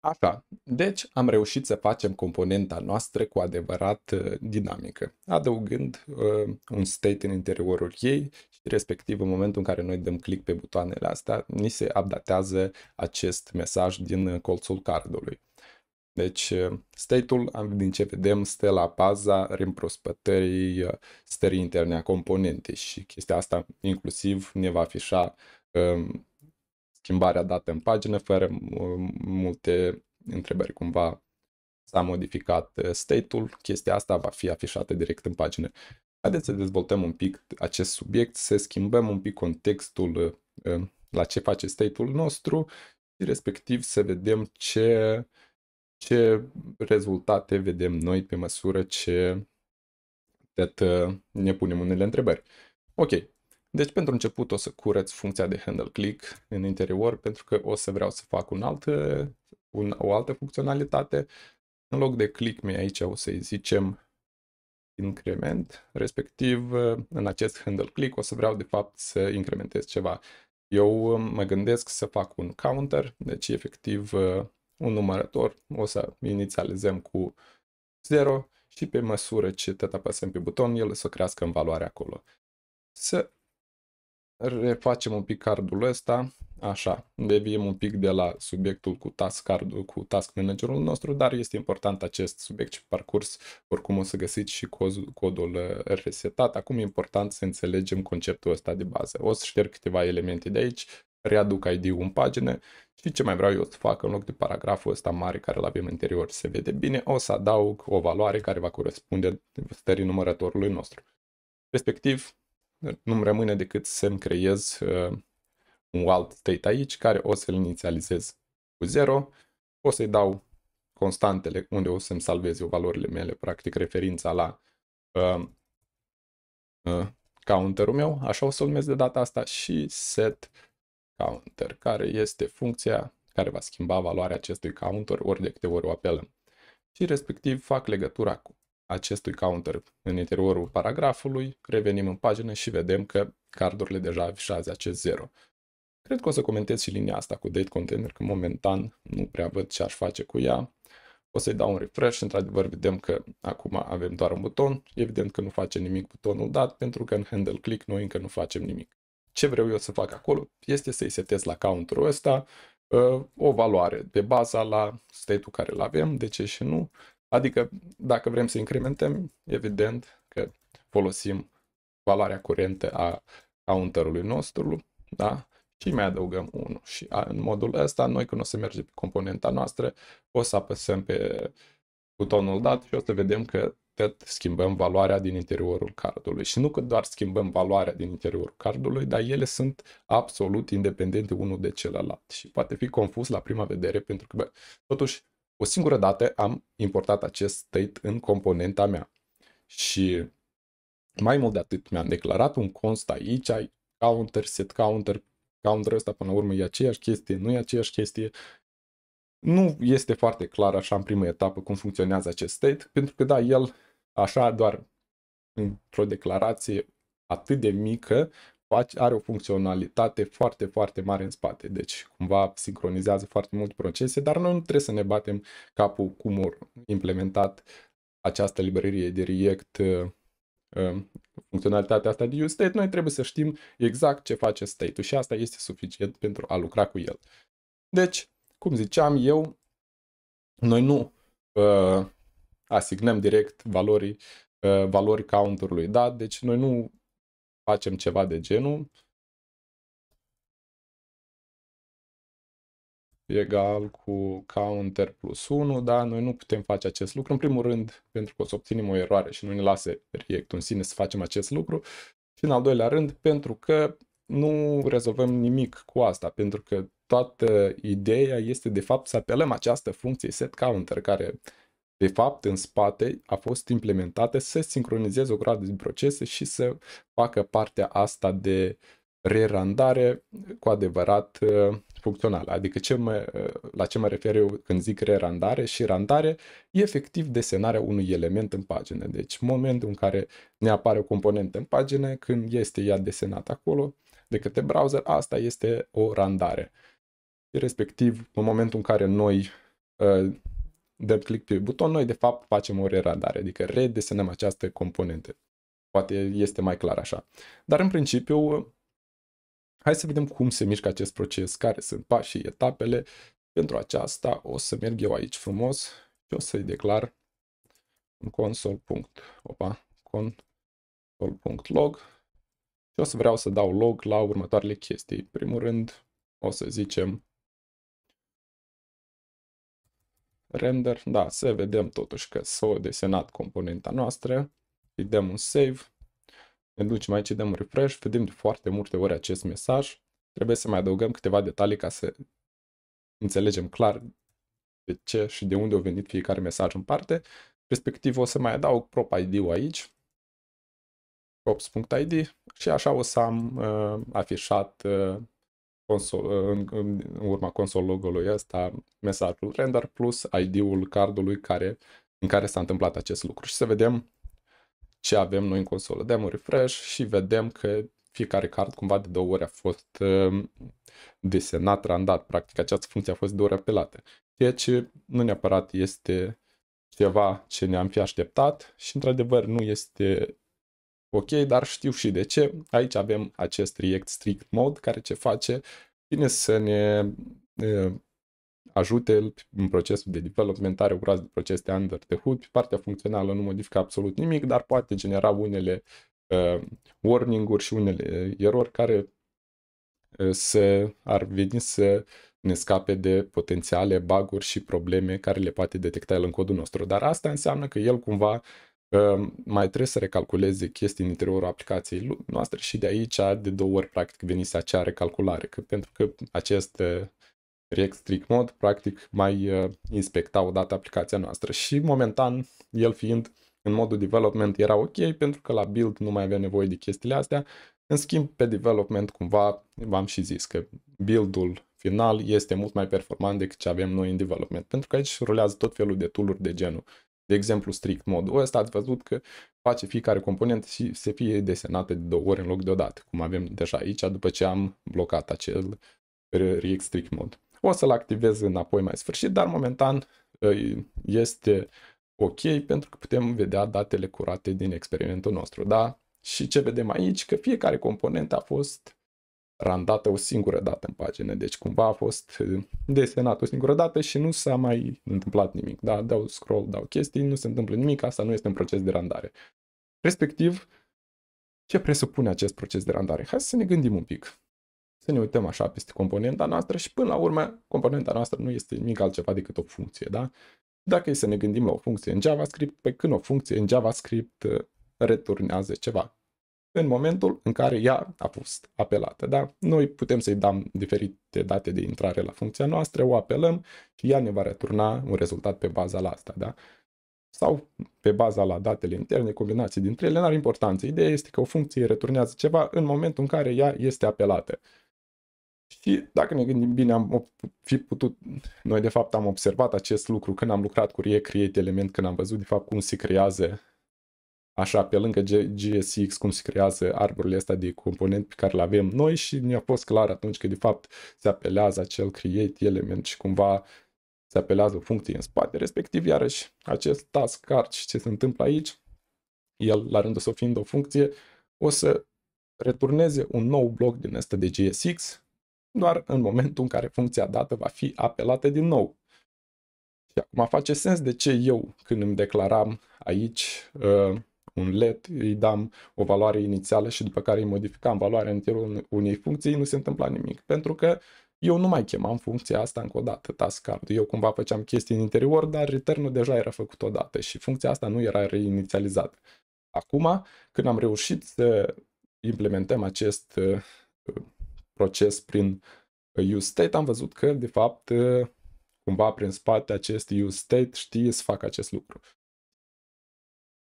Așa, deci am reușit să facem componenta noastră cu adevărat uh, dinamică, adăugând uh, un state în interiorul ei și respectiv în momentul în care noi dăm click pe butoanele astea, ni se updatează acest mesaj din uh, colțul cardului. Deci, uh, state-ul, din ce vedem, stă la baza reîmprospătării uh, stării interne a componentei și chestia asta inclusiv ne va afișa um, schimbarea dată în pagină fără uh, multe întrebări cumva s-a modificat state-ul, chestia asta va fi afișată direct în pagină. Haideți să dezvoltăm un pic acest subiect, să schimbăm un pic contextul um, la ce face state-ul nostru și respectiv să vedem ce ce rezultate vedem noi pe măsură ce uh, ne punem unele întrebări. Ok, deci pentru început o să curăț funcția de handle click în interior pentru că o să vreau să fac un alt, uh, un, o altă funcționalitate. În loc de click me aici o să-i zicem increment, respectiv uh, în acest handle click o să vreau de fapt să incrementez ceva. Eu mă gândesc să fac un counter, deci efectiv un numărător, o să inițializăm cu 0 și pe măsură ce tot apăsăm pe buton, el să crească în valoare acolo. Să refacem un pic cardul ăsta, așa, deviem un pic de la subiectul cu task cardul, cu task managerul nostru, dar este important acest subiect și parcurs, oricum o să găsiți și codul uh, resetat. Acum e important să înțelegem conceptul ăsta de bază. O să șterg câteva elemente de aici readuc ID-ul în pagină și ce mai vreau eu să fac în loc de paragraful ăsta mare care îl avem interior se vede bine, o să adaug o valoare care va corespunde stării numărătorului nostru. Respectiv, nu-mi rămâne decât să-mi creez uh, un alt state aici care o să-l inițializez cu 0, o să-i dau constantele unde o să-mi salvez eu valorile mele, practic referința la uh, uh, counterul meu, așa o să urmez de data asta și set counter, care este funcția care va schimba valoarea acestui counter ori de câte ori o apelăm. Și respectiv fac legătura cu acestui counter în interiorul paragrafului, revenim în pagină și vedem că cardurile deja afișează acest 0. Cred că o să comentez și linia asta cu date container, că momentan nu prea văd ce aș face cu ea. O să-i dau un refresh și într-adevăr vedem că acum avem doar un buton. Evident că nu face nimic butonul dat pentru că în handle click noi încă nu facem nimic ce vreau eu să fac acolo este să-i setez la counterul ăsta ă, o valoare de baza la state-ul care îl avem, de ce și nu. Adică dacă vrem să incrementăm, evident că folosim valoarea curentă a counterului nostru, da? Și mai adăugăm 1. Și în modul ăsta, noi când o să mergem pe componenta noastră, o să apăsăm pe butonul dat și o să vedem că cât schimbăm valoarea din interiorul cardului. Și nu că doar schimbăm valoarea din interiorul cardului, dar ele sunt absolut independente unul de celălalt. Și poate fi confuz la prima vedere, pentru că, bă, totuși, o singură dată am importat acest state în componenta mea. Și mai mult de atât, mi-am declarat un const aici, ai counter, set counter, counter ăsta până la urmă e aceeași chestie, nu e aceeași chestie, nu este foarte clar așa în prima etapă cum funcționează acest state, pentru că da, el așa doar într-o declarație atât de mică are o funcționalitate foarte, foarte mare în spate. Deci, cumva sincronizează foarte mult procese, dar noi nu trebuie să ne batem capul cum au implementat această librărie de React uh, um, funcționalitatea asta de use state, noi trebuie să știm exact ce face state-ul și asta este suficient pentru a lucra cu el. Deci, cum ziceam eu, noi nu uh, asignăm direct valorii, uh, valori counterului, da? Deci noi nu facem ceva de genul. egal cu counter plus 1, da? Noi nu putem face acest lucru, în primul rând, pentru că o să obținem o eroare și nu ne lasă React în sine să facem acest lucru. Și în al doilea rând, pentru că nu rezolvăm nimic cu asta, pentru că toată ideea este de fapt să apelăm această funcție setCounter, care de fapt în spate a fost implementată să sincronizeze o grămadă de procese și să facă partea asta de rerandare cu adevărat uh, funcțională. Adică ce mă, uh, la ce mă refer eu când zic rerandare și randare, e efectiv desenarea unui element în pagină. Deci momentul în care ne apare o componentă în pagină, când este ea desenată acolo, de către browser, asta este o randare. Și respectiv, în momentul în care noi uh, dăm click pe buton, noi de fapt facem o randare, adică redesenăm această componentă. Poate este mai clar așa. Dar în principiu, hai să vedem cum se mișcă acest proces, care sunt pașii, etapele. Pentru aceasta o să merg eu aici frumos și o să-i declar console. Opa, console.log și o să vreau să dau log la următoarele chestii. Primul rând, o să zicem render. Da, să vedem totuși că s-a desenat componenta noastră. Îi dăm un save. Ne ducem aici, dăm un refresh. Vedem de foarte multe ori acest mesaj. Trebuie să mai adăugăm câteva detalii ca să înțelegem clar de ce și de unde a venit fiecare mesaj în parte. Respectiv o să mai adaug prop ID-ul aici props.id și așa o să am uh, afișat uh, console, uh, în, în, urma console logo-ului ăsta mesajul render plus ID-ul cardului care, în care s-a întâmplat acest lucru. Și să vedem ce avem noi în consolă. Dăm un refresh și vedem că fiecare card cumva de două ori a fost uh, desenat, randat. Practic această funcție a fost de două ori apelată. ce nu neapărat este ceva ce ne-am fi așteptat și într-adevăr nu este ok, dar știu și de ce. Aici avem acest React Strict Mode care ce face? Bine să ne ajute în procesul de development, are o de procese under the hood, pe partea funcțională nu modifică absolut nimic, dar poate genera unele uh, warning-uri și unele erori care uh, să ar veni să ne scape de potențiale baguri și probleme care le poate detecta el în codul nostru. Dar asta înseamnă că el cumva mai trebuie să recalculeze chestii în interiorul aplicației noastre și de aici de două ori practic venise acea recalculare, că, pentru că acest React Strict Mode practic mai uh, inspecta odată aplicația noastră și momentan el fiind în modul development era ok pentru că la build nu mai avea nevoie de chestiile astea, în schimb pe development cumva v-am și zis că build-ul final este mult mai performant decât ce avem noi în development, pentru că aici rulează tot felul de tool de genul de exemplu, strict modul ăsta, ați văzut că face fiecare component și se fie desenată de două ori în loc de odată, cum avem deja aici, după ce am blocat acel React strict mod. O să-l activez înapoi mai sfârșit, dar momentan uh, este ok pentru că putem vedea datele curate din experimentul nostru, da? Și ce vedem aici, că fiecare component a fost randată o singură dată în pagină. Deci cumva a fost uh, desenat o singură dată și nu s-a mai întâmplat nimic. Da, dau scroll, dau chestii, nu se întâmplă nimic, asta nu este un proces de randare. Respectiv, ce presupune acest proces de randare? Hai să ne gândim un pic. Să ne uităm așa peste componenta noastră și până la urmă, componenta noastră nu este nimic altceva decât o funcție, da? Dacă e să ne gândim la o funcție în JavaScript, pe când o funcție în JavaScript uh, returnează ceva, în momentul în care ea a fost apelată. Da? Noi putem să-i dăm diferite date de intrare la funcția noastră, o apelăm și ea ne va returna un rezultat pe baza la asta. Da? Sau pe baza la datele interne, combinații dintre ele, n-are importanță. Ideea este că o funcție returnează ceva în momentul în care ea este apelată. Și dacă ne gândim bine, am fi putut, noi de fapt am observat acest lucru când am lucrat cu Recreate Element, când am văzut de fapt cum se creează așa, pe lângă GSX, cum se creează arborul ăsta de component pe care îl avem noi și ne-a fost clar atunci că, de fapt, se apelează acel create element și cumva se apelează o funcție în spate. Respectiv, iarăși, acest task card și ce se întâmplă aici, el, la rândul său fiind o funcție, o să returneze un nou bloc din ăsta de GSX, doar în momentul în care funcția dată va fi apelată din nou. Și acum face sens de ce eu, când îmi declaram aici uh, un let, îi dam o valoare inițială și după care îi modificam valoarea în interiorul unei funcții, nu se întâmpla nimic, pentru că eu nu mai chemam funcția asta încă o dată, task card. Eu cumva făceam chestii în interior, dar return deja era făcut odată și funcția asta nu era reinițializată. Acum, când am reușit să implementăm acest uh, proces prin uh, use state, am văzut că, de fapt, uh, cumva prin spate acest use state știe să facă acest lucru.